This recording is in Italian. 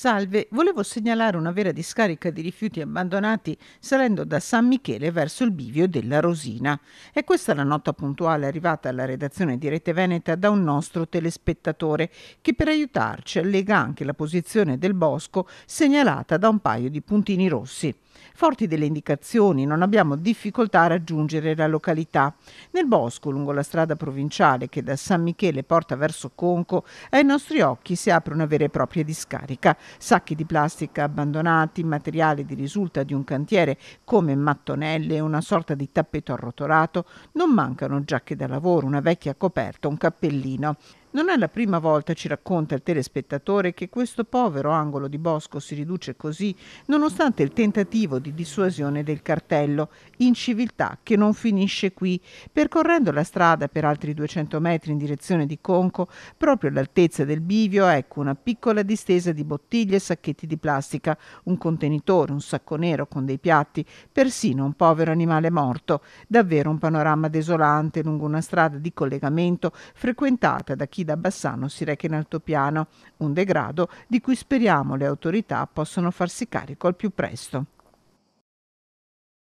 Salve, volevo segnalare una vera discarica di rifiuti abbandonati salendo da San Michele verso il bivio della Rosina. E questa è la nota puntuale arrivata alla redazione di Rete Veneta da un nostro telespettatore che per aiutarci allega anche la posizione del bosco segnalata da un paio di puntini rossi. Forti delle indicazioni, non abbiamo difficoltà a raggiungere la località. Nel bosco, lungo la strada provinciale che da San Michele porta verso Conco, ai nostri occhi si apre una vera e propria discarica. Sacchi di plastica abbandonati, materiale di risulta di un cantiere come mattonelle e una sorta di tappeto arrotolato, non mancano giacche da lavoro, una vecchia coperta, un cappellino. Non è la prima volta, ci racconta il telespettatore, che questo povero angolo di bosco si riduce così, nonostante il tentativo di dissuasione del cartello, inciviltà che non finisce qui. Percorrendo la strada per altri 200 metri in direzione di Conco, proprio all'altezza del bivio, ecco una piccola distesa di bottiglie e sacchetti di plastica, un contenitore, un sacco nero con dei piatti, persino un povero animale morto. Davvero un panorama desolante lungo una strada di collegamento frequentata da chi chi da Bassano si reca in altopiano, un degrado di cui speriamo le autorità possano farsi carico al più presto.